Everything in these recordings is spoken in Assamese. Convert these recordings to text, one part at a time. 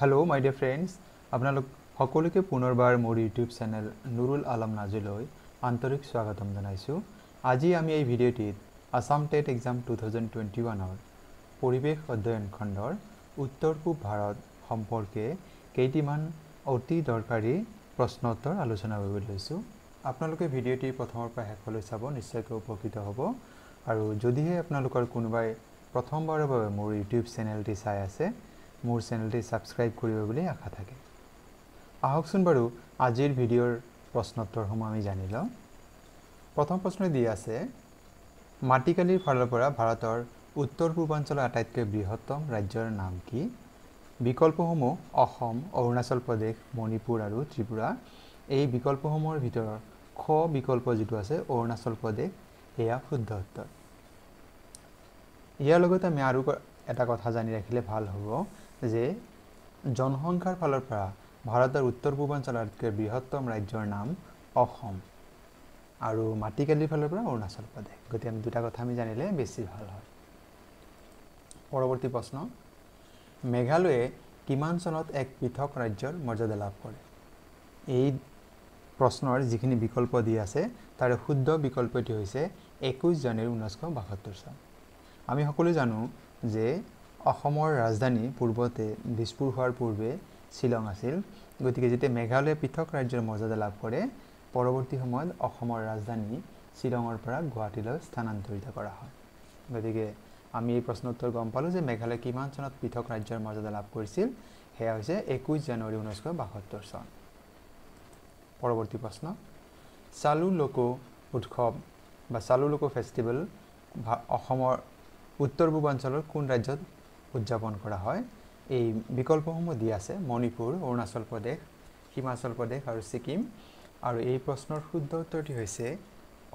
হেল্ল' মাই ডিয়াৰ ফ্ৰেণ্ডছ আপোনালোক সকলোকে পুনৰবাৰ মোৰ ইউটিউব চেনেল নুৰুল আলম নাজিলৈ আন্তৰিক স্বাগতম জনাইছোঁ আজি আমি এই ভিডিঅ'টিত Assam TET exam two thousand twenty ওৱানৰ পৰিৱেশ অধ্যয়ন খণ্ডৰ উত্তৰ পূব ভাৰত সম্পৰ্কে কেইটিমান অতি দৰকাৰী প্ৰশ্ন উত্তৰ আলোচনা কৰিব লৈছোঁ আপোনালোকে ভিডিঅ'টি প্ৰথমৰ পৰা শেষলৈ চাব নিশ্চয়কৈ উপকৃত হ'ব আৰু যদিহে আপোনালোকৰ কোনোবাই প্ৰথমবাৰৰ বাবে মোৰ ইউটিউব চেনেলটি চাই আছে মোৰ চেনেলটি ছাবস্ক্ৰাইব কৰিব বুলি আশা থাকে আহকচোন বাৰু আজিৰ ভিডিঅ'ৰ প্ৰশ্নোত্তৰসমূহ আমি জানি লওঁ প্ৰথম প্ৰশ্ন দি আছে মাটিকালিৰ ফালৰ পৰা ভাৰতৰ উত্তৰ পূৰ্বাঞ্চলৰ আটাইতকৈ বৃহত্তম ৰাজ্যৰ নাম কি বিকল্পসমূহ অসম অৰুণাচল প্ৰদেশ মণিপুৰ আৰু ত্ৰিপুৰা এই বিকল্পসমূহৰ ভিতৰত খ বিকল্প যিটো আছে অৰুণাচল প্ৰদেশ সেয়া শুদ্ধ উত্তৰ ইয়াৰ লগতে আমি আৰু এটা কথা জানি ৰাখিলে ভাল হ'ব যে জনসংখ্যাৰ ফালৰ পৰা ভাৰতৰ উত্তৰ পূৰ্বাঞ্চল আটাইতকৈ বৃহত্তম ৰাজ্যৰ নাম অসম আৰু মাটিকালিৰ ফালৰ পৰা অৰুণাচল প্ৰদেশ গতিকে আমি দুটা কথা আমি জানিলে বেছি ভাল হয় পৰৱৰ্তী প্ৰশ্ন মেঘালয়ে কিমান চনত এক পৃথক ৰাজ্যৰ মৰ্যাদা লাভ কৰে এই প্ৰশ্নৰ যিখিনি বিকল্প দি আছে তাৰে শুদ্ধ বিকল্পটি হৈছে একৈছ জানুৱাৰী ঊনৈছশ বাসত্তৰ চন আমি সকলোৱে জানো যে অসমৰ ৰাজধানী পূৰ্বতে দিছপুৰ হোৱাৰ পূৰ্বে শ্বিলং আছিল গতিকে যেতিয়া মেঘালয়ে পৃথক ৰাজ্যৰ মৰ্যাদা লাভ কৰে পৰৱৰ্তী সময়ত অসমৰ ৰাজধানী শ্বিলঙৰ পৰা গুৱাহাটীলৈ স্থানান্তৰিত কৰা হয় গতিকে আমি এই প্ৰশ্নোত্তৰ গম পালোঁ যে মেঘালয়ে কিমান চনত পৃথক ৰাজ্যৰ মৰ্যাদা লাভ কৰিছিল সেয়া হৈছে একৈছ জানুৱাৰী ঊনৈছশ বাসত্তৰ চন পৰৱৰ্তী প্ৰশ্ন চালু লোক উৎসৱ বা চালু লোক ফেষ্টিভেল অসমৰ উত্তৰ পূৰ্বাঞ্চলৰ কোন ৰাজ্যত উদযাপন কৰা হয় এই বিকল্পসমূহ দি আছে মণিপুৰ অৰুণাচল প্ৰদেশ হিমাচল প্ৰদেশ আৰু ছিকিম আৰু এই প্ৰশ্নৰ শুদ্ধ উত্তৰটি হৈছে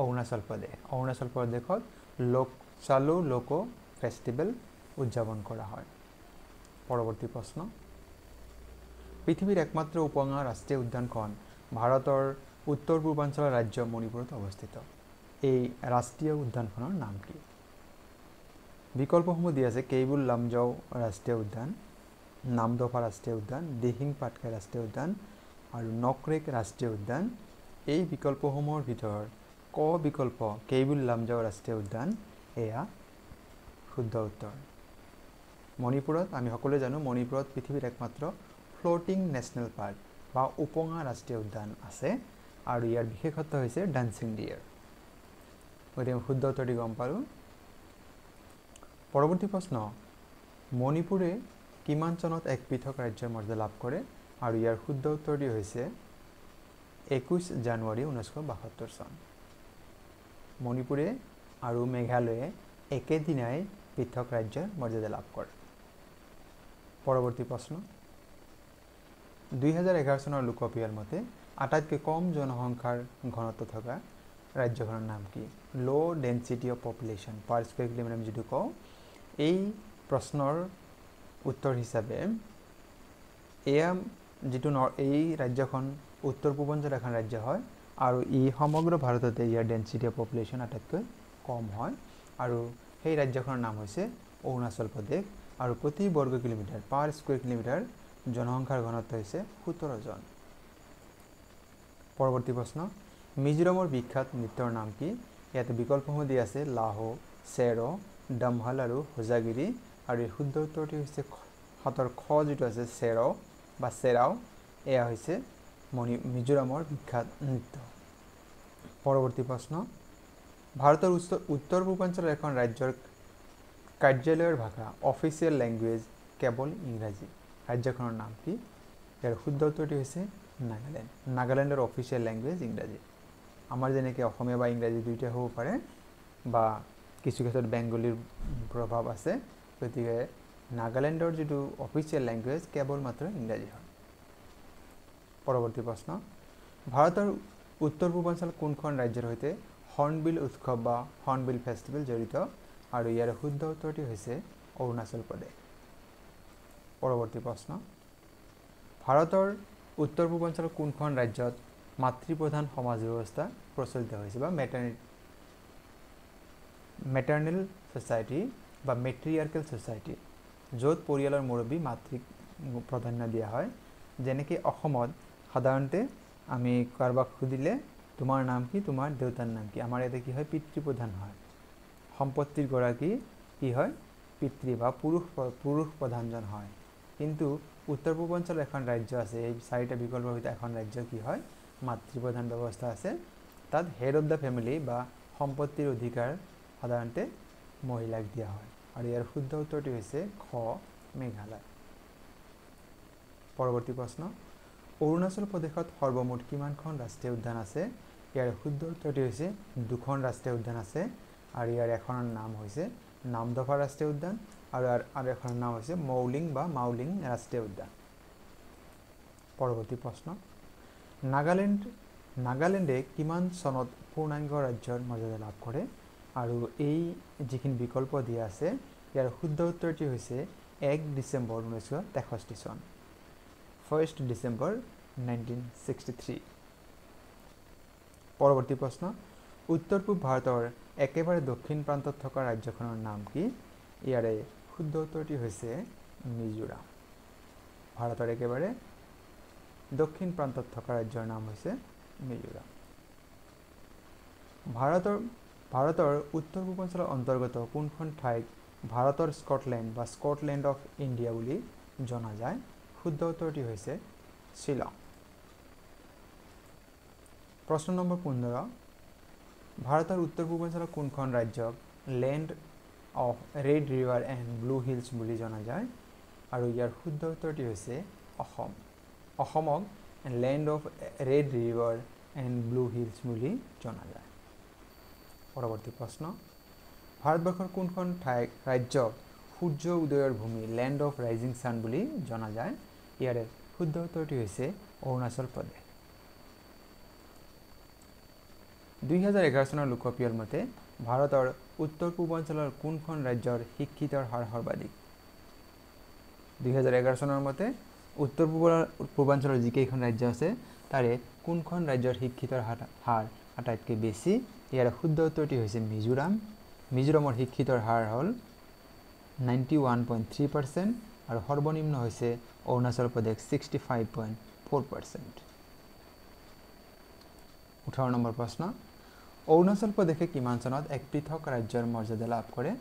অৰুণাচল প্ৰদেশ অৰুণাচল প্ৰদেশত লোক চালু লোক ফেষ্টিভেল উদযাপন কৰা হয় পৰৱৰ্তী প্ৰশ্ন পৃথিৱীৰ একমাত্ৰ উপঙা ৰাষ্ট্ৰীয় উদ্যানখন ভাৰতৰ উত্তৰ পূৰ্বাঞ্চলৰ ৰাজ্য মণিপুৰত অৱস্থিত এই ৰাষ্ট্ৰীয় উদ্যানখনৰ নাম কি বিকল্পসমূহ দি আছে কেইবুল লামজাও ৰাষ্ট্ৰীয় উদ্যান নামদফা ৰাষ্ট্ৰীয় উদ্যান দিহিং পাটকাই ৰাষ্ট্ৰীয় উদ্যান আৰু নকৰেক ৰাষ্ট্ৰীয় উদ্যান এই বিকল্পসমূহৰ ভিতৰত ক বিকল্প কেইবুল লামজাও ৰাষ্ট্ৰীয় উদ্যান এয়া শুদ্ধ উত্তৰ মণিপুৰত আমি সকলোৱে জানো মণিপুৰত পৃথিৱীৰ একমাত্ৰ ফ্ল'টিং নেশ্যনেল পাৰ্ক বা উপঙা ৰাষ্ট্ৰীয় উদ্যান আছে আৰু ইয়াৰ বিশেষত্ব হৈছে ডান্সিং ডিয়াৰ গতিকে শুদ্ধ উত্তৰটি গম পালোঁ পৰৱৰ্তী প্ৰশ্ন মণিপুৰে কিমান চনত এক পৃথক ৰাজ্যৰ মৰ্যাদা লাভ কৰে আৰু ইয়াৰ শুদ্ধ উত্তৰটি হৈছে একৈছ জানুৱাৰী ঊনৈছশ বাসত্তৰ চন মণিপুৰে আৰু মেঘালয়ে একেদিনাই পৃথক ৰাজ্যৰ মৰ্যাদা লাভ কৰে পৰৱৰ্তী প্ৰশ্ন দুহেজাৰ এঘাৰ চনৰ লোকপিয়াল মতে আটাইতকৈ কম জনসংখ্যাৰ ঘনত্ব থকা ৰাজ্যখনৰ নাম কি ল' density of population per square kilometre আমি যিটো কওঁ এই প্ৰশ্নৰ উত্তৰ হিচাপে এয়া যিটো ন এই ৰাজ্যখন উত্তৰ পূৰ্বাঞ্চল এখন ৰাজ্য হয় আৰু ই সমগ্ৰ ভাৰততে ইয়াৰ ডেঞ্চিটি অফ পপুলেশ্যন আটাইতকৈ কম হয় আৰু সেই ৰাজ্যখনৰ নাম হৈছে অৰুণাচল প্ৰদেশ আৰু প্ৰতি বৰ্গ কিলোমিটাৰ পাৰ স্কুৱেৰ কিলোমিটাৰ জনসংখ্যাৰ ঘনত্ব হৈছে সোতৰজন পৰৱৰ্তী প্ৰশ্ন মিজোৰামৰ বিখ্যাত নৃত্যৰ নাম কি ইয়াতে বিকল্পসমূহ দি আছে লাহো চেৰ দমহাল আৰু হোজাগিৰি আৰু এই শুদ্ধ উত্তৰটি হৈছে হাতৰ খ যিটো আছে চেৰাও বা চেৰাও এয়া হৈছে মণি মিজোৰামৰ বিখ্যাত নৃত্য পৰৱৰ্তী প্ৰশ্ন ভাৰতৰ উচ উত্তৰ পূৰ্বাঞ্চলৰ এখন ৰাজ্যৰ কাৰ্যালয়ৰ ভাষা অফিচিয়েল লেংগুৱেজ কেৱল ইংৰাজী ৰাজ্যখনৰ নাম কি ইয়াৰ শুদ্ধ উত্তৰটি হৈছে নাগালেণ্ড নাগালেণ্ডৰ অফিচিয়েল লেংগুৱেজ ইংৰাজী আমাৰ যেনেকৈ অসমীয়া বা ইংৰাজী দুয়োটাই হ'ব পাৰে বা কিছু ক্ষেত্ৰত বেংগলীৰ প্ৰভাৱ আছে গতিকে নাগালেণ্ডৰ যিটো অফিচিয়েল লেংগুৱেজ কেৱল মাত্ৰ ইংৰাজী হয় পৰৱৰ্তী প্ৰশ্ন ভাৰতৰ উত্তৰ পূৰ্বাঞ্চল কোনখন ৰাজ্যৰ সৈতে হৰ্ণবিল উৎসৱ বা হৰ্ণবিল ফেষ্টিভেল জড়িত আৰু ইয়াৰ শুদ্ধ উত্তৰটি হৈছে অৰুণাচল প্ৰদেশ পৰৱৰ্তী প্ৰশ্ন ভাৰতৰ উত্তৰ পূৰ্বাঞ্চলৰ কোনখন ৰাজ্যত মাতৃপ্ৰধান সমাজ ব্যৱস্থা প্ৰচলিত হৈছে বা মেটাৰনিটি মেটাৰনেল ছ'চাইটি বা মেট্ৰিয়াৰ্কেল ছ'চাইটি য'ত পৰিয়ালৰ মুৰব্বী মাতৃক প্ৰাধান্য দিয়া হয় যেনেকৈ অসমত সাধাৰণতে আমি কাৰোবাক সুধিলে তোমাৰ নাম কি তোমাৰ দেউতাৰ নাম কি আমাৰ ইয়াতে কি হয় পিতৃপ্ৰধান হয় সম্পত্তিৰ গৰাকী কি হয় পিতৃ বা পুৰুষ পুৰুষ প্ৰধানজন হয় কিন্তু উত্তৰ পূৰ্বাঞ্চলৰ এখন ৰাজ্য আছে এই চাৰিটা বিকল্পৰ ভিতৰত এখন ৰাজ্য কি হয় মাতৃপ্ৰধান ব্যৱস্থা আছে তাত হেড অফ দ্য ফেমিলি বা সম্পত্তিৰ অধিকাৰ সাধাৰণতে মহিলাক দিয়া হয় আৰু ইয়াৰ শুদ্ধ উত্তৰটি হৈছে খ মেঘালয় পৰৱৰ্তী প্ৰশ্ন অৰুণাচল প্ৰদেশত সৰ্বমুঠ কিমানখন ৰাষ্ট্ৰীয় উদ্যান আছে ইয়াৰ শুদ্ধ উত্তৰটি হৈছে দুখন ৰাষ্ট্ৰীয় উদ্যান আছে আৰু ইয়াৰ এখনৰ নাম হৈছে নামদফা ৰাষ্ট্ৰীয় উদ্যান আৰু ইয়াৰ আৰু এখনৰ নাম হৈছে মৌলিং বা মাউলিং ৰাষ্ট্ৰীয় উদ্যান পৰৱৰ্তী প্ৰশ্ন নাগালেণ্ড নাগালেণ্ডে কিমান চনত পূৰ্ণাংগ ৰাজ্যৰ মৰ্যাদা লাভ কৰে আৰু এই যিখিনি বিকল্প দিয়া আছে ইয়াৰ শুদ্ধ উত্তৰটি হৈছে এক ডিচেম্বৰ ঊনৈছশ তেষষ্ঠি চন first December nineteen sixty three পৰৱৰ্তী প্ৰশ্ন উত্তৰ পূব ভাৰতৰ একেবাৰে দক্ষিণ প্ৰান্তত থকা ৰাজ্যখনৰ নাম কি ইয়াৰে শুদ্ধ উত্তৰটি হৈছে মিজোৰাম ভাৰতৰ একেবাৰে দক্ষিণ প্ৰান্তত থকা ৰাজ্যৰ নাম হৈছে মিজোৰাম ভাৰতৰ ভাৰতৰ উত্তৰ পূৰ্বাঞ্চলৰ অন্তৰ্গত কোনখন ঠাইক ভাৰতৰ স্কটলেণ্ড বা স্কটলেণ্ড অফ ইণ্ডিয়া বুলি জনা যায় শুদ্ধ উত্তৰটি হৈছে শ্বিলং প্ৰশ্ন নম্বৰ পোন্ধৰ ভাৰতৰ উত্তৰ পূৰ্বাঞ্চলৰ কোনখন ৰাজ্যক land of red river and blue hills বুলি জনা যায় আৰু ইয়াৰ শুদ্ধ উত্তৰটি হৈছে অসম অসমক land of red river and blue hills বুলি জনা যায় পৰৱৰ্তী প্ৰশ্ন ভাৰতবৰ্ষৰ কোনখন ঠাই ৰাজ্যক সূৰ্য উদয়ৰ ভূমি লেণ্ড অফ ৰাইজিং ছান বুলি জনা যায় ইয়াৰে শুদ্ধ উত্তৰটি হৈছে অৰুণাচল প্ৰদেশ দুহেজাৰ এঘাৰ চনৰ লোকপিয়ল মতে ভাৰতৰ উত্তৰ পূৰ্বাঞ্চলৰ কোনখন ৰাজ্যৰ শিক্ষিতৰ হাৰ সৰ্বাধিক দুহেজাৰ এঘাৰ চনৰ মতে উত্তৰ পূৰ্ব পূৰ্বাঞ্চলৰ যিকেইখন ৰাজ্য আছে তাৰে কোনখন ৰাজ্যৰ শিক্ষিতৰ হাৰ হাৰ আটাইতকৈ বেছি ইয়াৰ শুদ্ধ উত্তৰটি হৈছে মিজোৰাম মিজোৰামৰ শিক্ষিতৰ হাৰ হ'ল ninety one point three percent আৰু সৰ্বনিম্ন হৈছে Arunachal Pradesh sixty five point four percent ওঠৰ নম্বৰ প্ৰশ্ন অৰুণাচল প্ৰদেশে কিমান চনত এক পৃথক ৰাজ্যৰ মৰ্যাদা লাভ কৰে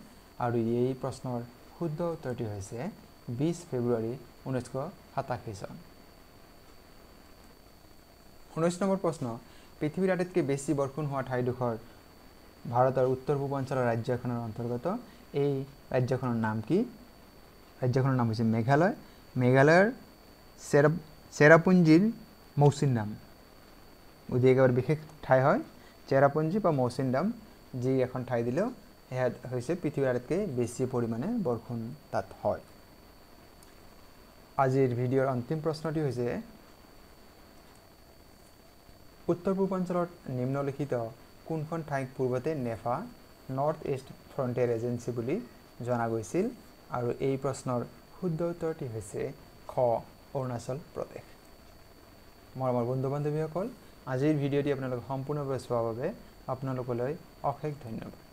আৰু এই প্ৰশ্নৰ শুদ্ধ উত্তৰটি হৈছে বিছ ফেব্ৰুৱাৰী ঊনৈছশ সাতাশী চন ঊনৈছ নম্বৰ প্ৰশ্ন পৃথিৱীৰ আটাইতকৈ বেছি বৰষুণ হোৱা ঠাইডোখৰ ভাৰতৰ উত্তৰ পূৰ্বাঞ্চলৰ ৰাজ্যখনৰ অন্তৰ্গত এই ৰাজ্যখনৰ নাম কি ৰাজ্যখনৰ নাম হৈছে মেঘালয় মেঘালয়ৰ চেৰা চেৰাপুঞ্জীৰ মৌচিনদাম গতি একেবাৰে বিশেষ ঠাই হয় চেৰাপুঞ্জী বা দাম যি এখন ঠাই দিলেও সেয়া হৈছে পৃথিৱীৰ আটাইতকৈ বেছি পৰিমাণে বৰষুণ তাত হয় আজিৰ ভিডিঅ'ৰ অন্তিম প্ৰশ্নটি হৈছে উত্তৰ পূৰ্বাঞ্চলত নিম্নলিখিত কোনখন ঠাইক পূৰ্বতে NEFA north east frontier agency বুলি জনা গৈছিল আৰু এই প্ৰশ্নৰ শুদ্ধ উত্তৰটি হৈছে খ অৰুণাচল প্ৰদেশ মই আমাৰ বন্ধু বান্ধৱীসকল আজিৰ ভিডিঅ'টি আপোনালোকে সম্পূৰ্ণভাৱে চোৱাৰ বাবে আপোনালোকলৈ অশেষ ধন্যবাদ